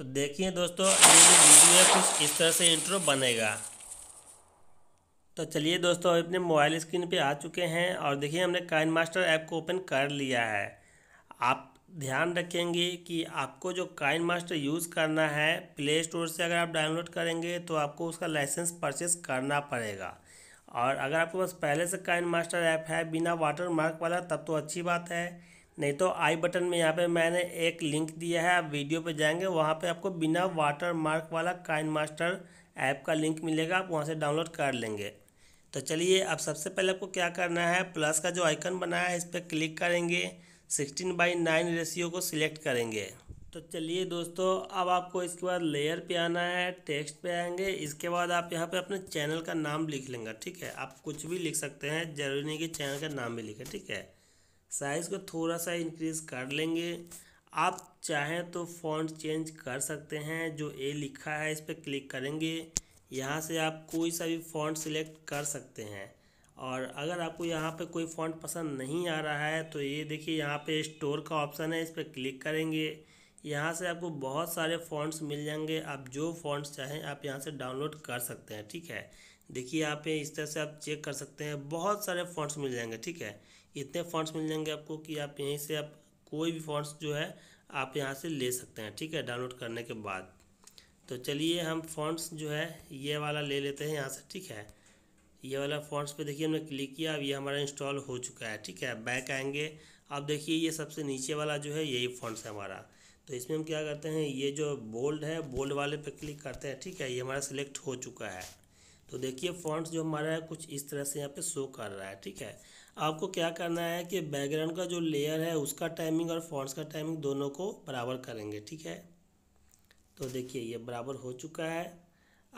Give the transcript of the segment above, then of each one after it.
तो देखिए दोस्तों ये जो वीडियो है कुछ इस तरह से इंट्रो बनेगा तो चलिए दोस्तों अभी अपने मोबाइल स्क्रीन पे आ चुके हैं और देखिए हमने काइन मास्टर ऐप को ओपन कर लिया है आप ध्यान रखेंगे कि आपको जो काइन मास्टर यूज़ करना है प्ले स्टोर से अगर आप डाउनलोड करेंगे तो आपको उसका लाइसेंस परचेस करना पड़ेगा और अगर आपके पास पहले से काइन मास्टर ऐप है बिना वाटर मार्क वाला तब तो अच्छी बात है नहीं तो आई बटन में यहाँ पे मैंने एक लिंक दिया है आप वीडियो पे जाएंगे वहाँ पे आपको बिना वाटर मार्क वाला काइन मास्टर ऐप का लिंक मिलेगा आप वहाँ से डाउनलोड कर लेंगे तो चलिए अब सबसे पहले आपको क्या करना है प्लस का जो आइकन बनाया है इस पर क्लिक करेंगे सिक्सटीन बाई नाइन रेशियो को सिलेक्ट करेंगे तो चलिए दोस्तों अब आपको इसके बाद लेयर पर आना है टेक्स्ट पर आएंगे इसके बाद आप यहाँ पर अपने चैनल का नाम लिख लेंगे ठीक है आप कुछ भी लिख सकते हैं ज़रूरी नहीं कि चैनल का नाम भी लिखें ठीक है साइज़ को थोड़ा सा इंक्रीज़ कर लेंगे आप चाहें तो फॉन्ट चेंज कर सकते हैं जो ए लिखा है इस पर क्लिक करेंगे यहाँ से आप कोई सा भी फॉन्ट सिलेक्ट कर सकते हैं और अगर आपको यहाँ पे कोई फॉन्ट पसंद नहीं आ रहा है तो ये देखिए यहाँ पे स्टोर का ऑप्शन है इस पर क्लिक करेंगे यहाँ से आपको बहुत सारे फॉन्ट्स मिल जाएंगे आप जो फॉन्ट्स चाहें आप यहाँ से डाउनलोड कर सकते हैं ठीक है देखिए यहाँ पे इस तरह से आप चेक कर सकते हैं बहुत सारे फॉन्ट्स मिल जाएंगे ठीक है इतने फंड्स मिल जाएंगे आपको कि आप यहीं से आप कोई भी फंड्स जो है आप यहाँ से ले सकते हैं ठीक है डाउनलोड करने के बाद तो चलिए हम फंड्स जो है ये वाला ले लेते हैं यहाँ से ठीक है ये वाला फंड्स पे देखिए हमने क्लिक किया अब ये हमारा इंस्टॉल हो चुका है ठीक है बैक आएंगे अब देखिए ये सबसे नीचे वाला जो है यही फंड्स है हमारा तो इसमें हम क्या करते हैं ये जो बोल्ड है बोल्ड वाले पे क्लिक करते हैं ठीक है ये हमारा सिलेक्ट हो चुका है तो देखिए फंड्स जो हमारा है कुछ इस तरह से यहाँ पे शो कर रहा है ठीक है आपको क्या करना है कि बैकग्राउंड का जो लेयर है उसका टाइमिंग और फॉन्ट्स का टाइमिंग दोनों को बराबर करेंगे ठीक है तो देखिए ये बराबर हो चुका है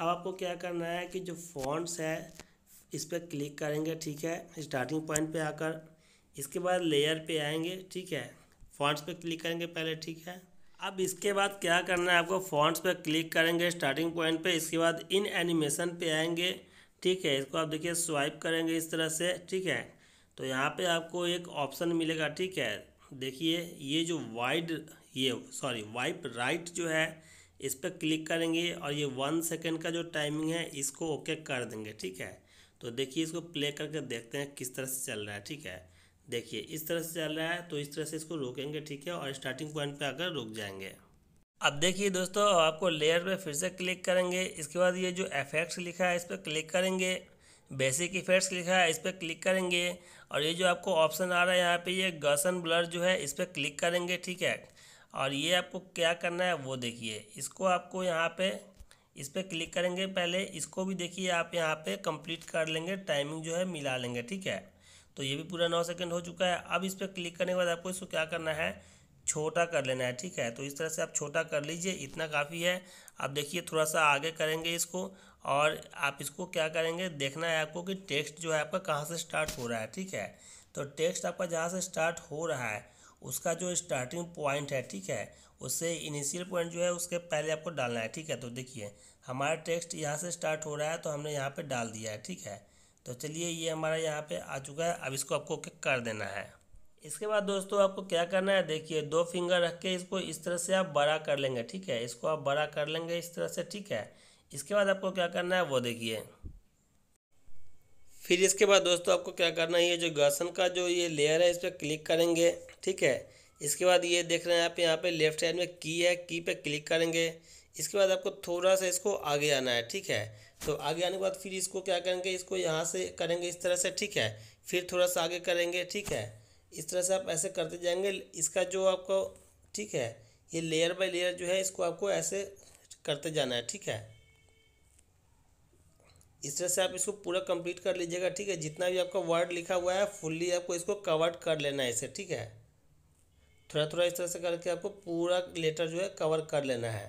अब आपको क्या करना है कि जो फॉन्ट्स है इस पर क्लिक करेंगे ठीक है स्टार्टिंग पॉइंट पे आकर इसके बाद लेयर पे आएंगे ठीक है फॉन्ट्स पे क्लिक करेंगे पहले ठीक है अब इसके बाद क्या करना है आपको फॉन्ट्स पे क्लिक करेंगे स्टार्टिंग पॉइंट पे इसके बाद इन एनिमेशन पे आएंगे ठीक है इसको आप देखिए स्वाइप करेंगे इस तरह से ठीक है तो यहाँ पे आपको एक ऑप्शन मिलेगा ठीक है देखिए ये जो वाइड ये सॉरी वाइप राइट जो है इस पर क्लिक करेंगे और ये वन सेकेंड का जो टाइमिंग है इसको ओके कर देंगे ठीक है तो देखिए इसको प्ले करके देखते हैं किस तरह से चल रहा है ठीक है देखिए इस तरह से चल रहा है तो इस तरह से इसको रोकेंगे ठीक है और स्टार्टिंग पॉइंट पे आकर रुक जाएंगे अब देखिए दोस्तों आपको लेयर पे फिर से क्लिक करेंगे इसके बाद ये जो एफेक्ट्स लिखा है इस पर क्लिक करेंगे बेसिक इफेक्ट्स लिखा है इस पर क्लिक करेंगे और ये जो आपको ऑप्शन आ रहा है यहाँ पे ये गसन ब्लर जो है इस पर क्लिक करेंगे ठीक है और ये आपको क्या करना है वो देखिए इसको आपको यहाँ पे इस पर क्लिक करेंगे पहले इसको भी देखिए आप यहाँ पे कंप्लीट कर लेंगे टाइमिंग जो है मिला लेंगे ठीक है तो ये भी पूरा नौ सेकेंड हो चुका है अब इस पर क्लिक करने के बाद आपको इसको क्या करना है छोटा कर लेना है ठीक है तो इस तरह से आप छोटा कर लीजिए इतना काफ़ी है आप देखिए थोड़ा सा आगे करेंगे इसको और आप इसको क्या करेंगे देखना है आपको कि टेक्स्ट जो है आपका कहाँ से स्टार्ट हो रहा है ठीक है तो टेक्स्ट आपका जहाँ से स्टार्ट हो रहा है उसका जो स्टार्टिंग पॉइंट है ठीक है उससे इनिशियल पॉइंट जो है उसके पहले आपको डालना है ठीक है तो देखिए हमारा टेक्स्ट यहाँ से स्टार्ट हो रहा है तो हमने यहाँ पर डाल दिया है ठीक है तो चलिए ये हमारा यहाँ पर आ चुका है अब इसको आपको कर देना है इसके बाद दोस्तों आपको क्या करना है देखिए दो फिंगर रख के इसको इस तरह से आप बड़ा कर लेंगे ठीक है इसको आप बड़ा कर लेंगे इस तरह से ठीक है इसके बाद आपको क्या करना है वो देखिए फिर इसके बाद दोस्तों आपको क्या करना है ये जो गर्सन का जो ये लेयर है इस पर क्लिक करेंगे ठीक है इसके बाद ये देख रहे हैं आप यहाँ पे लेफ्ट हैंड में की है की पे क्लिक करेंगे इसके बाद आपको थोड़ा सा इसको आगे आना है ठीक है तो आगे आने के बाद फिर इसको क्या करेंगे इसको यहाँ से करेंगे इस तरह से ठीक है फिर थोड़ा सा आगे करेंगे ठीक है इस तरह से आप ऐसे करते जाएंगे इसका जो आपको ठीक है ये लेयर बाय लेयर जो है इसको आपको ऐसे करते जाना है ठीक है इस तरह से आप इसको पूरा कंप्लीट कर लीजिएगा ठीक है जितना भी आपका वर्ड लिखा हुआ है फुल्ली आपको इसको कवर्ड कर लेना है इसे ठीक है थोड़ा थोड़ा इस तरह से करके आपको पूरा लेटर जो है कवर कर लेना है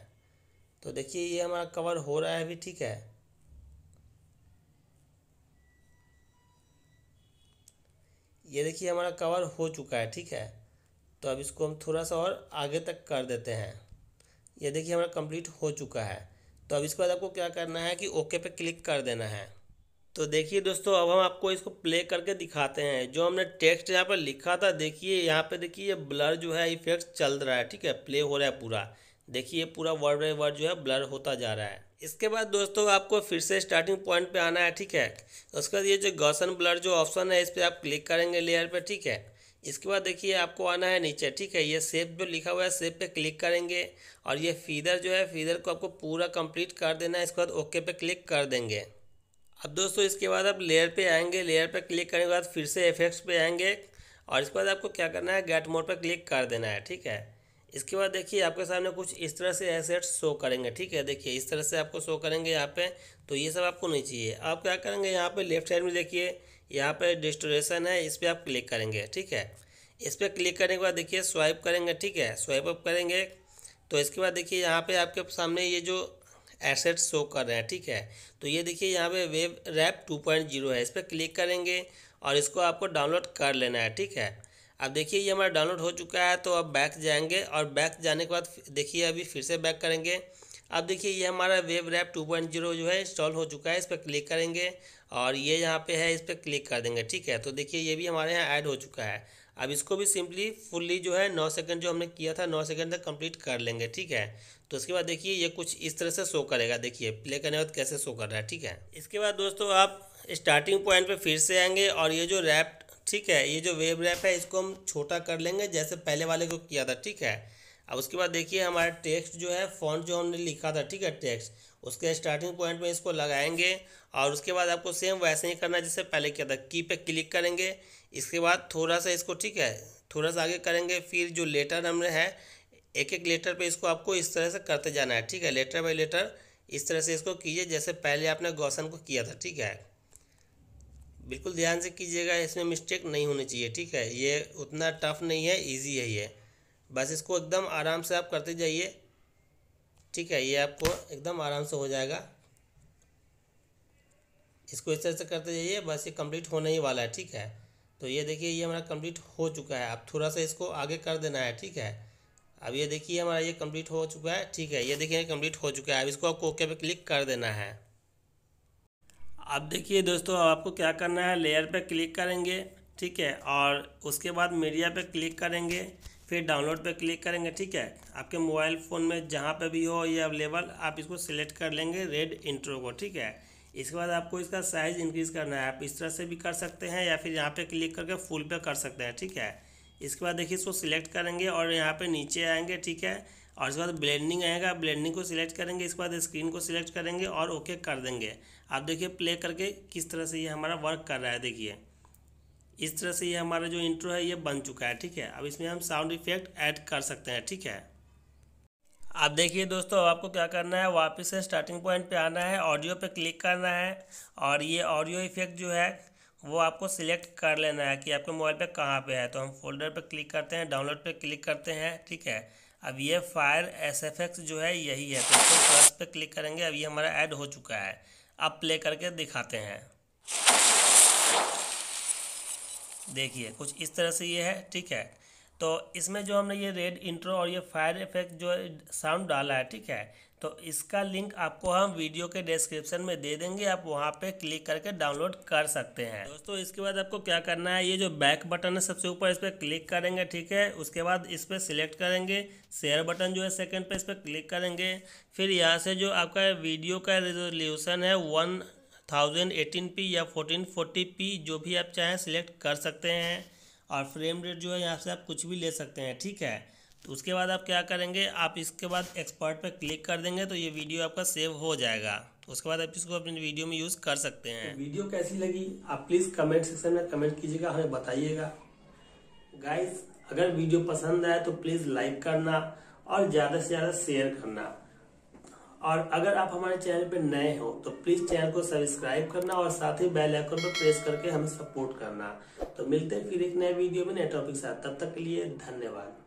तो देखिए ये हमारा कवर हो रहा है अभी ठीक है ये देखिए हमारा कवर हो चुका है ठीक है तो अब इसको हम थोड़ा सा और आगे तक कर देते हैं ये देखिए हमारा कंप्लीट हो चुका है तो अब इसके बाद आपको क्या करना है कि ओके पे क्लिक कर देना है तो देखिए दोस्तों अब हम आपको इसको प्ले करके दिखाते हैं जो हमने टेक्स्ट यहाँ पर लिखा था देखिए यहाँ पे देखिए ये ब्लर जो है इफेक्ट चल रहा है ठीक है प्ले हो रहा है पूरा देखिए पूरा वर्ड बाई वर्ड जो है ब्लर होता जा रहा है इसके बाद दोस्तों आपको फिर से स्टार्टिंग पॉइंट पे आना है ठीक है उसके बाद ये जो गौसन ब्लर जो ऑप्शन है इस पर आप क्लिक करेंगे लेयर पे ठीक है इसके बाद देखिए आपको आना है नीचे ठीक है ये सेप जो लिखा हुआ है सेप पे क्लिक करेंगे और ये फीदर जो है फीदर को आपको पूरा कंप्लीट कर देना है इसके बाद ओके पे क्लिक कर देंगे अब दोस्तों इसके बाद आप लेयर पर आएंगे लेयर पर क्लिक करने के बाद फिर से इफेक्ट्स पर आएंगे और इसके बाद आपको क्या करना है गेट मोड पर क्लिक कर देना है ठीक है इसके बाद देखिए आपके सामने कुछ इस तरह से एसेट्स शो करेंगे ठीक है देखिए इस तरह से आपको शो करेंगे यहाँ पे तो ये सब आपको नहीं चाहिए आप क्या करेंगे यहाँ पे लेफ्ट साइड में देखिए यहाँ पे डिस्टोरेशन है इस पर आप क्लिक करेंगे ठीक है इस पर क्लिक करने के बाद देखिए स्वाइप करेंगे ठीक है स्वाइप अप करेंगे तो इसके बाद देखिए यहाँ पर आपके सामने ये जो एसेट्स शो कर रहे हैं ठीक है तो ये देखिए यहाँ पर वेब रैप टू है इस पर क्लिक करेंगे और इसको आपको डाउनलोड कर लेना है ठीक है अब देखिए ये हमारा डाउनलोड हो चुका है तो अब बैक जाएंगे और बैक जाने के बाद देखिए अभी फिर से बैक करेंगे अब देखिए ये हमारा वेब रैप 2.0 जो है इंस्टॉल हो चुका है इस पर क्लिक करेंगे और ये यहाँ पे है इस पर क्लिक कर देंगे ठीक है तो देखिए ये भी हमारे यहाँ ऐड हो चुका है अब इसको भी सिंपली फुल्ली जो है नौ सेकंड जो हमने किया था नौ सेकंड तक कंप्लीट कर लेंगे ठीक है तो उसके बाद देखिए ये कुछ इस तरह से शो करेगा देखिए प्ले करने के बाद कैसे शो कर रहा है ठीक है इसके बाद दोस्तों आप स्टार्टिंग पॉइंट पर फिर से आएंगे और ये जो रैप ठीक है ये जो वेब रैप है इसको हम छोटा कर लेंगे जैसे पहले वाले को किया था ठीक है अब उसके बाद देखिए हमारा टेक्स्ट जो है फॉन्ट जो हमने लिखा था ठीक है टेक्स्ट उसके स्टार्टिंग पॉइंट में इसको लगाएंगे और उसके बाद आपको सेम वैसे ही करना है जैसे पहले किया था की पे क्लिक करेंगे इसके बाद थोड़ा सा इसको ठीक है थोड़ा सा आगे करेंगे फिर जो लेटर हमने है एक एक लेटर पर इसको आपको इस तरह से करते जाना है ठीक है लेटर बाई लेटर इस तरह से इसको कीजिए जैसे पहले आपने गौसन को किया था ठीक है बिल्कुल ध्यान से कीजिएगा इसमें मिस्टेक नहीं होनी चाहिए ठीक है ये उतना टफ नहीं है इजी है ये बस इसको एकदम आराम से आप करते जाइए ठीक है ये आपको एकदम आराम से हो जाएगा इसको इस तरह से करते जाइए बस ये कंप्लीट होने ही वाला है ठीक है तो ये देखिए ये हमारा कंप्लीट हो चुका है अब थोड़ा सा इसको आगे कर देना है ठीक है अब ये देखिए हमारा ये कंप्लीट हो चुका है ठीक है ये देखिए कंप्लीट हो चुका है अब इसको आपको ओके पे क्लिक कर देना है अब देखिए दोस्तों आपको क्या करना है लेयर पर क्लिक करेंगे ठीक है और उसके बाद मीडिया पर क्लिक करेंगे फिर डाउनलोड पर क्लिक करेंगे ठीक है आपके मोबाइल फ़ोन में जहाँ पर भी हो ये अवेलेबल आप इसको सिलेक्ट कर लेंगे रेड इंट्रो को ठीक है इसके बाद आपको इसका साइज़ इंक्रीज़ करना है आप इस तरह से भी कर सकते हैं या फिर यहाँ पर क्लिक करके फुल पे कर सकते हैं ठीक है इसके बाद देखिए इसको सिलेक्ट करेंगे और यहाँ पर नीचे आएँगे ठीक है और इसके बाद ब्लेंडिंग आएगा ब्लेंडिंग को सिलेक्ट करेंगे इसके बाद स्क्रीन को सिलेक्ट करेंगे और ओके कर देंगे आप देखिए प्ले करके किस तरह से ये हमारा वर्क कर रहा है देखिए इस तरह से ये हमारा जो इंट्रो है ये बन चुका है ठीक है अब इसमें हम साउंड इफेक्ट ऐड कर सकते हैं ठीक है आप देखिए दोस्तों अब आपको क्या करना है वापस से स्टार्टिंग पॉइंट पे आना है ऑडियो पे क्लिक करना है और ये ऑडियो इफेक्ट जो है वो आपको सिलेक्ट कर लेना है कि आपके मोबाइल पे कहाँ पे है तो हम फोल्डर पे क्लिक करते हैं डाउनलोड पे क्लिक करते हैं ठीक है अब ये फायर एस एफ एक्स जो है यही है तो इसको प्लस पे क्लिक करेंगे अब ये हमारा ऐड हो चुका है अब प्ले करके दिखाते हैं देखिए कुछ इस तरह से ये है ठीक है तो इसमें जो हमने ये रेड इंट्रो और ये फायर इफेक्ट जो साउंड डाला है ठीक है तो इसका लिंक आपको हम वीडियो के डिस्क्रिप्शन में दे देंगे आप वहाँ पे क्लिक करके डाउनलोड कर सकते हैं दोस्तों इसके बाद आपको क्या करना है ये जो बैक बटन है सबसे ऊपर इस पर क्लिक करेंगे ठीक है उसके बाद इस पर सिलेक्ट करेंगे शेयर बटन जो है सेकंड पे इस पर क्लिक करेंगे फिर यहाँ से जो आपका वीडियो का रेजोल्यूशन है वन थाउजेंड एटीन पी या फोर्टीन फोर्टी पी जो भी आप चाहें सिलेक्ट कर सकते हैं और फ्रेम रेट जो है यहाँ से आप कुछ भी ले सकते हैं ठीक है तो उसके बाद आप क्या करेंगे आप इसके बाद एक्सपर्ट पर क्लिक कर देंगे तो ये वीडियो आपका सेव हो जाएगा तो उसके बाद आप इसको अपने वीडियो में यूज़ कर सकते हैं तो वीडियो कैसी लगी आप प्लीज़ कमेंट सेक्शन में कमेंट कीजिएगा हमें बताइएगा गाइस अगर वीडियो पसंद आए तो प्लीज़ लाइक करना और ज़्यादा से ज़्यादा शेयर करना और अगर आप हमारे चैनल पर नए हो तो प्लीज़ चैनल को सब्सक्राइब करना और साथ ही बेल आइकन पर प्रेस करके हमें सपोर्ट करना तो मिलते हैं फिर एक नए वीडियो में नए टॉपिक साथ तब तक के लिए धन्यवाद